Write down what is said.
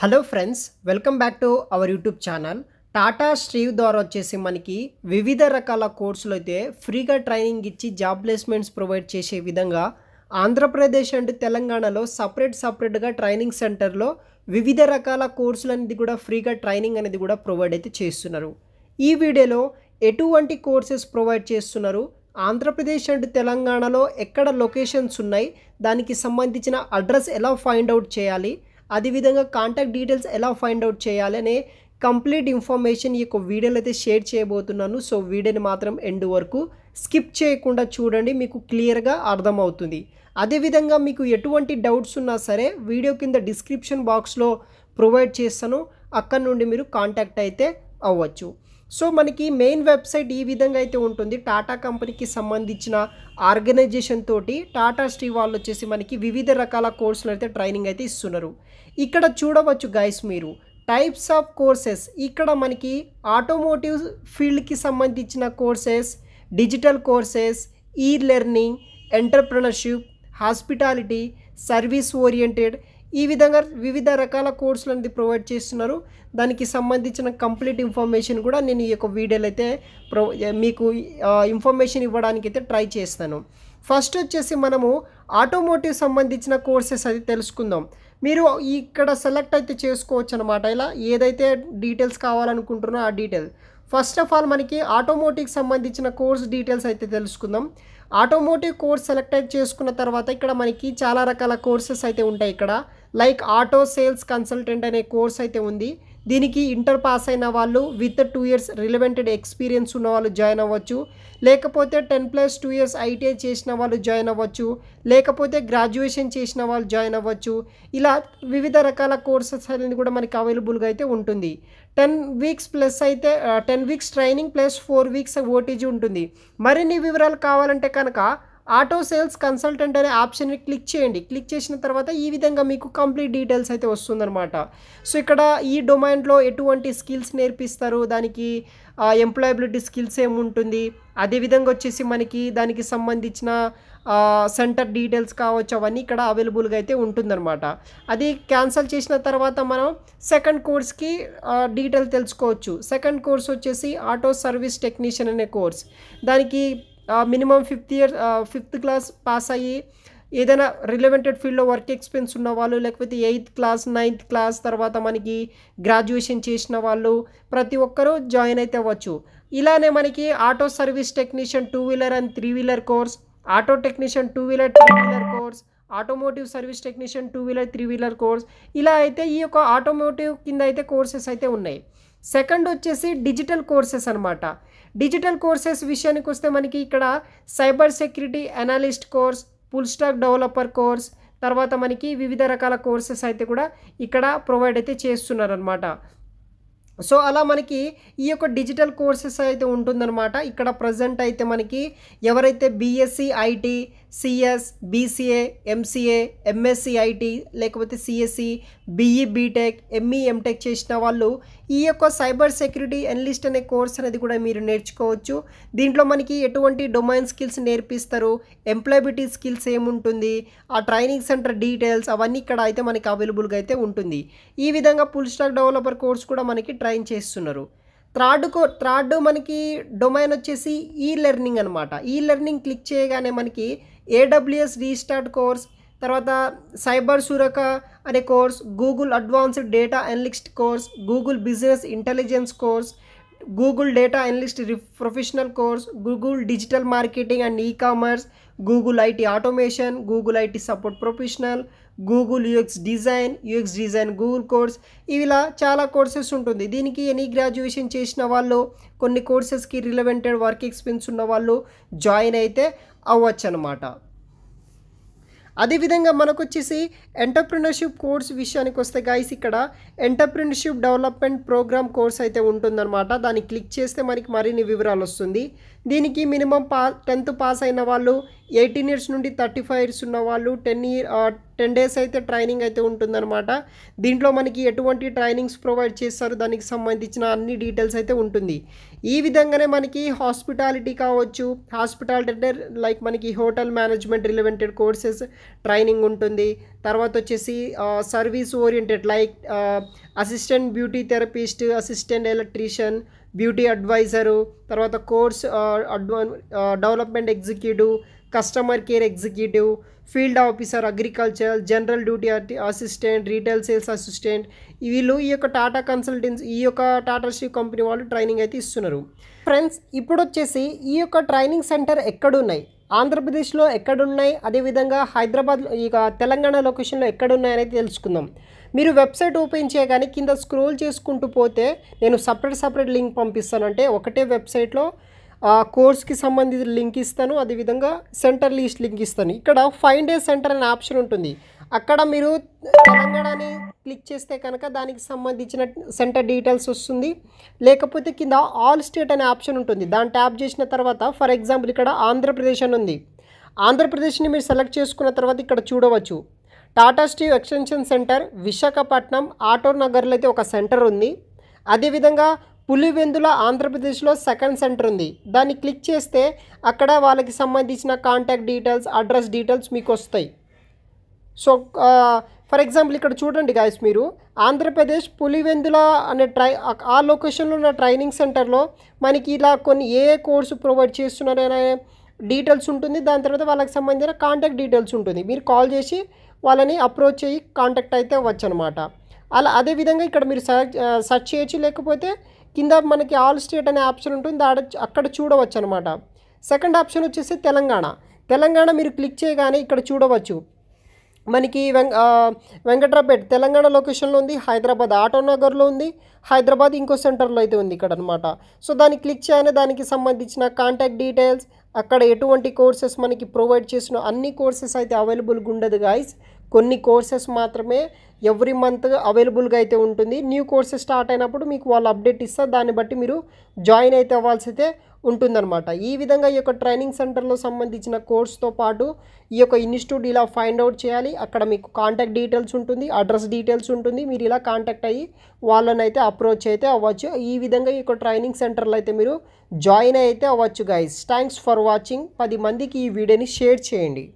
hello friends welcome back to our YouTube channel Tata Strive ద్వారా వచ్చేసి మనకి వివిధ రకాల కోర్సులు అయితే ఫ్రీగా ట్రైనింగ్ ఇచ్చి జాబ్ ప్లేస్మెంట్స్ ప్రొవైడ్ చేసే విధంగా ఆంధ్రప్రదేశ్ అండ్ తెలంగాణలో సపరేట్ సపరేట్గా ట్రైనింగ్ సెంటర్లో వివిధ రకాల కోర్సులు అనేది కూడా ఫ్రీగా ట్రైనింగ్ అనేది కూడా ప్రొవైడ్ అయితే చేస్తున్నారు ఈ వీడియోలో ఎటువంటి కోర్సెస్ ప్రొవైడ్ చేస్తున్నారు ఆంధ్రప్రదేశ్ అండ్ తెలంగాణలో ఎక్కడ లొకేషన్స్ ఉన్నాయి దానికి సంబంధించిన అడ్రస్ ఎలా ఫైండ్ అవుట్ చేయాలి అదేవిధంగా కాంటాక్ట్ డీటెయిల్స్ ఎలా ఫైండ్ అవుట్ చేయాలనే కంప్లీట్ ఇన్ఫర్మేషన్ ఈ యొక్క వీడియోలో అయితే షేర్ చేయబోతున్నాను సో వీడియోని మాత్రం ఎండ్ వరకు స్కిప్ చేయకుండా చూడండి మీకు క్లియర్గా అర్థమవుతుంది అదేవిధంగా మీకు ఎటువంటి డౌట్స్ ఉన్నా సరే వీడియో కింద డిస్క్రిప్షన్ బాక్స్లో ప్రొవైడ్ చేస్తాను అక్కడ నుండి మీరు కాంటాక్ట్ అయితే అవ్వచ్చు సో మనకి మెయిన్ వెబ్సైట్ ఈ విధంగా అయితే ఉంటుంది టాటా కంపెనీకి సంబంధించిన ఆర్గనైజేషన్ తోటి టాటా స్ట్రీ వాళ్ళు వచ్చేసి మనకి వివిధ రకాల కోర్సులు అయితే ట్రైనింగ్ అయితే ఇస్తున్నారు ఇక్కడ చూడవచ్చు గైస్ మీరు టైప్స్ ఆఫ్ కోర్సెస్ ఇక్కడ మనకి ఆటోమోటివ్ ఫీల్డ్కి సంబంధించిన courses digital courses e learning entrepreneurship hospitality service oriented ఈ విధంగా వివిధ రకాల కోర్సులు అనేది ప్రొవైడ్ చేస్తున్నారు దానికి సంబంధించిన కంప్లీట్ ఇన్ఫర్మేషన్ కూడా నేను ఈ యొక్క వీడియోలో అయితే ప్రొ మీకు ఇన్ఫర్మేషన్ ఇవ్వడానికి అయితే ట్రై చేస్తాను ఫస్ట్ వచ్చేసి మనము ఆటోమోటివ్ సంబంధించిన కోర్సెస్ అది తెలుసుకుందాం మీరు ఇక్కడ సెలెక్ట్ అయితే చేసుకోవచ్చు అనమాట ఇలా ఏదైతే డీటెయిల్స్ కావాలనుకుంటున్నా ఆ డీటెయిల్ ఫస్ట్ ఆఫ్ ఆల్ మనకి ఆటోమోటివ్కి సంబంధించిన కోర్స్ డీటెయిల్స్ అయితే తెలుసుకుందాం ఆటోమోటివ్ కోర్స్ సెలెక్ట్ చేసుకున్న తర్వాత ఇక్కడ మనకి చాలా రకాల కోర్సెస్ అయితే ఉంటాయి ఇక్కడ లైక్ ఆటో సేల్స్ కన్సల్టెంట్ అనే కోర్స్ అయితే ఉంది దీనికి ఇంటర్ పాస్ అయిన వాళ్ళు with two years relevant experience ఉన్న వాళ్ళు జాయిన్ అవ్వచ్చు లేకపోతే ten plus two years ITI చేసిన వాళ్ళు జాయిన్ అవ్వచ్చు లేకపోతే గ్రాడ్యుయేషన్ చేసిన వాళ్ళు జాయిన్ అవ్వచ్చు ఇలా వివిధ రకాల కోర్సెస్ అనేది కూడా మనకి అవైలబుల్గా అయితే ఉంటుంది టెన్ వీక్స్ ప్లస్ అయితే ten weeks training plus four weeks OTG ఉంటుంది మరిన్ని వివరాలు కావాలంటే కనుక ఆటో సేల్స్ కన్సల్టెంట్ అనే ఆప్షన్ క్లిక్ చేయండి క్లిక్ చేసిన తర్వాత ఈ విధంగా మీకు కంప్లీట్ డీటెయిల్స్ అయితే వస్తుందన్నమాట సో ఇక్కడ ఈ డొమైన్లో ఎటువంటి స్కిల్స్ నేర్పిస్తారు దానికి ఎంప్లాయబిలిటీ స్కిల్స్ ఏముంటుంది అదేవిధంగా వచ్చేసి మనకి దానికి సంబంధించిన సెంటర్ డీటెయిల్స్ కావచ్చు అవన్నీ ఇక్కడ అవైలబుల్గా అయితే ఉంటుందన్నమాట అది క్యాన్సిల్ చేసిన తర్వాత మనం సెకండ్ కోర్స్కి డీటెయిల్ తెలుసుకోవచ్చు సెకండ్ కోర్స్ వచ్చేసి ఆటో సర్వీస్ టెక్నీషియన్ అనే కోర్స్ దానికి minimum fifth year fifth class pass అయ్యి ఏదైనా రిలవెంటెడ్ ఫీల్డ్లో వర్క్ ఎక్స్పీరియన్స్ ఉన్న వాళ్ళు లేకపోతే ఎయిత్ క్లాస్ నైన్త్ క్లాస్ తర్వాత మనకి గ్రాడ్యుయేషన్ చేసిన వాళ్ళు ప్రతి ఒక్కరూ జాయిన్ అయితే అవ్వచ్చు ఇలానే మనకి auto service technician two wheeler and three wheeler course auto technician two wheeler three wheeler automotive service technician two wheeler three wheeler course ఇలా అయితే ఈ యొక్క ఆటోమోటివ్ కింద అయితే కోర్సెస్ అయితే ఉన్నాయి సెకండ్ వచ్చేసి డిజిటల్ కోర్సెస్ అనమాట డిజిటల్ కోర్సెస్ విషయానికి వస్తే మనకి ఇక్కడ cyber security analyst course full stack developer course తర్వాత మనకి వివిధ రకాల కోర్సెస్ అయితే కూడా ఇక్కడ ప్రొవైడ్ అయితే చేస్తున్నారనమాట సో అలా మనకి ఈ యొక్క డిజిటల్ కోర్సెస్ అయితే ఉంటుందన్నమాట ఇక్కడ ప్రజెంట్ అయితే మనకి ఎవరైతే BSc IT CS BCA MCA MSc IT లేకపోతే CSC BE BTech ME MTech చేసిన వాళ్ళు ఈ యొక్క సైబర్ సెక్యూరిటీ ఎన్లిస్ట్ అనే కోర్స్ అనేది కూడా మీరు నేర్చుకోవచ్చు దీంట్లో మనకి ఎటువంటి డొమైన్ స్కిల్స్ నేర్పిస్తారు ఎంప్లాయబిలిటీ స్కిల్స్ ఏముంటుంది ఆ ట్రైనింగ్ సెంటర్ డీటెయిల్స్ అవన్నీ ఇక్కడ అయితే మనకి అవైలబుల్గా అయితే ఉంటుంది ఈ విధంగా ఫుల్ స్టాక్ డెవలపర్ కోర్స్ కూడా మనకి ట్రైన్ చేస్తున్నారు థర్డ్ కో థర్డ్ మనకి డొమైన్ వచ్చేసి ఈ లెర్నింగ్ అనమాట ఈ లెర్నింగ్ క్లిక్ చేయగానే మనకి ఏడబ్ల్యూఎస్ రీస్టార్ట్ కోర్స్ తర్వాత సైబర్ సురక అనే course Google advanced data analyst course Google business intelligence course Google data analyst professional course Google digital marketing and e commerce Google IT automation Google IT support professional Google UX design UX design Google course ఇలా చాలా courses ఉంటుంది దీనికి any graduation చేసిన వాళ్ళు కొన్ని కోర్సెస్కి రిలవెంటెడ్ work experience ఉన్న వాళ్ళు join అయితే అవ్వచ్చు అనమాట అదేవిధంగా మనకు వచ్చేసి ఎంటర్ప్రినర్షిప్ కోర్స్ విషయానికి వస్తే గాయస్ ఇక్కడ ఎంటర్ప్రినర్షిప్ డెవలప్మెంట్ ప్రోగ్రామ్ కోర్స్ అయితే ఉంటుందన్నమాట దాన్ని క్లిక్ చేస్తే మనకి మరిన్ని వివరాలు వస్తుంది దీనికి మినిమం పా టెన్త్ పాస్ అయిన వాళ్ళు ఎయిటీన్ ఇయర్స్ నుండి థర్టీ ఫైవ్ ఇయర్స్ ఉన్న వాళ్ళు టెన్ ఇయర్ టెన్ డేస్ అయితే ట్రైనింగ్ అయితే ఉంటుందన్నమాట దీంట్లో మనకి ఎటువంటి ట్రైనింగ్స్ ప్రొవైడ్ చేస్తారు దానికి సంబంధించిన అన్ని డీటెయిల్స్ అయితే ఉంటుంది ఈ విధంగానే మనకి హాస్పిటాలిటీ కావచ్చు హాస్పిటాలిటీ అంటే లైక్ మనకి hotel management relevant courses training ఉంటుంది తర్వాత వచ్చేసి service oriented like assistant beauty therapist assistant electrician beauty advisor తర్వాత course advance development executive customer care executive field officer agriculture general duty assistant retail sales assistant వీళ్ళు ఈ యొక్క Tata consultancy ఈ యొక్క టాటా షీ కంపెనీ వాళ్ళు ట్రైనింగ్ అయితే ఇస్తున్నారు ఫ్రెండ్స్ ఇప్పుడు వచ్చేసి ఈ యొక్క ట్రైనింగ్ సెంటర్ ఎక్కడున్నాయి ఆంధ్రప్రదేశ్లో ఎక్కడున్నాయి అదేవిధంగా హైదరాబాద్ ఇక తెలంగాణ లొకేషన్లో అనేది తెలుసుకుందాం మీరు వెబ్సైట్ ఓపెన్ చేయగానే కింద స్క్రోల్ చేసుకుంటూ పోతే నేను సపరేట్ సపరేట్ లింక్ పంపిస్తానంటే ఒకటే వెబ్సైట్లో కోర్స్కి సంబంధించిన లింక్ ఇస్తాను అదేవిధంగా సెంటర్ లిస్ట్ లింక్ ఇస్తాను ఇక్కడ ఫైవ్ డేస్ సెంటర్ అనే ఆప్షన్ ఉంటుంది అక్కడ మీరు తెలంగాణని క్లిక్ చేస్తే కనుక దానికి సంబంధించిన సెంటర్ డీటెయిల్స్ వస్తుంది లేకపోతే కింద ఆల్ స్టేట్ అనే ఆప్షన్ ఉంటుంది దాన్ని ట్యాప్ చేసిన తర్వాత ఫర్ ఎగ్జాంపుల్ ఇక్కడ ఆంధ్రప్రదేశ్ అని ఉంది ఆంధ్రప్రదేశ్ని మీరు సెలెక్ట్ చేసుకున్న తర్వాత ఇక్కడ చూడవచ్చు Tata Strive extension centre Visakhapatnam auto నగర్లో అయితే ఒక సెంటర్ ఉంది అదేవిధంగా పులివెందుల ఆంధ్రప్రదేశ్లో సెకండ్ సెంటర్ ఉంది దాన్ని క్లిక్ చేస్తే అక్కడ వాళ్ళకి సంబంధించిన కాంటాక్ట్ డీటెయిల్స్ అడ్రస్ డీటెయిల్స్ మీకు వస్తాయి సో ఫర్ ఎగ్జాంపుల్ ఇక్కడ చూడండి గాయస్ మీరు ఆంధ్రప్రదేశ్ పులివెందుల అనే ట్రై ఆ లొకేషన్లో ఉన్న ట్రైనింగ్ సెంటర్లో మనకి ఇలా కొన్ని ఏ కోర్సు ప్రొవైడ్ చేస్తున్నారనే డీటెయిల్స్ ఉంటుంది దాని తర్వాత వాళ్ళకి సంబంధించిన కాంటాక్ట్ డీటెయిల్స్ ఉంటుంది మీరు కాల్ చేసి వాళ్ళని అప్రోచ్ అయ్యి కాంటాక్ట్ అయితే అనమాట అలా అదేవిధంగా ఇక్కడ మీరు సెర్చ్ సెర్చ్ చేయొచ్చు లేకపోతే కింద మనకి ఆల్ స్టేట్ అనే ఆప్షన్ ఉంటుంది ఆడ అక్కడ చూడవచ్చు అనమాట సెకండ్ ఆప్షన్ వచ్చేసి తెలంగాణ తెలంగాణ మీరు క్లిక్ చేయగానే ఇక్కడ చూడవచ్చు మనకి వెంక వెంకట్రాపేట్ తెలంగాణ లొకేషన్లో ఉంది హైదరాబాద్ ఆటో నగర్లో ఉంది హైదరాబాద్ ఇంకో సెంటర్లో అయితే ఉంది ఇక్కడ అనమాట సో దాన్ని క్లిక్ చేయగానే దానికి సంబంధించిన కాంటాక్ట్ డీటెయిల్స్ అక్కడ ఎటువంటి కోర్సెస్ మనకి ప్రొవైడ్ చేసిన అన్ని కోర్సెస్ అయితే అవైలబుల్గా ఉండదు గాయస్ కొన్ని కోర్సెస్ మాత్రమే ఎవ్రీ మంత్ అవైలబుల్గా అయితే ఉంటుంది న్యూ కోర్సెస్ స్టార్ట్ అయినప్పుడు మీకు వాళ్ళు అప్డేట్ ఇస్తారు దాన్ని బట్టి మీరు జాయిన్ అయితే అవ్వాల్సి అయితే ఉంటుందన్నమాట ఈ విధంగా ఈ యొక్క ట్రైనింగ్ సెంటర్లో సంబంధించిన కోర్స్తో పాటు ఈ యొక్క ఇన్స్టిట్యూట్ ఇలా ఫైండ్ అవుట్ చేయాలి అక్కడ మీకు కాంటాక్ట్ డీటెయిల్స్ ఉంటుంది అడ్రస్ డీటెయిల్స్ ఉంటుంది మీరు ఇలా కాంటాక్ట్ అయ్యి వాళ్ళని అయితే అప్రోచ్ అయితే అవ్వచ్చు ఈ విధంగా ఈ యొక్క ట్రైనింగ్ సెంటర్లో అయితే మీరు జాయిన్ అయితే అవ్వచ్చు గైస్ థ్యాంక్స్ ఫర్ వాచింగ్ పది మందికి ఈ వీడియోని షేర్ చేయండి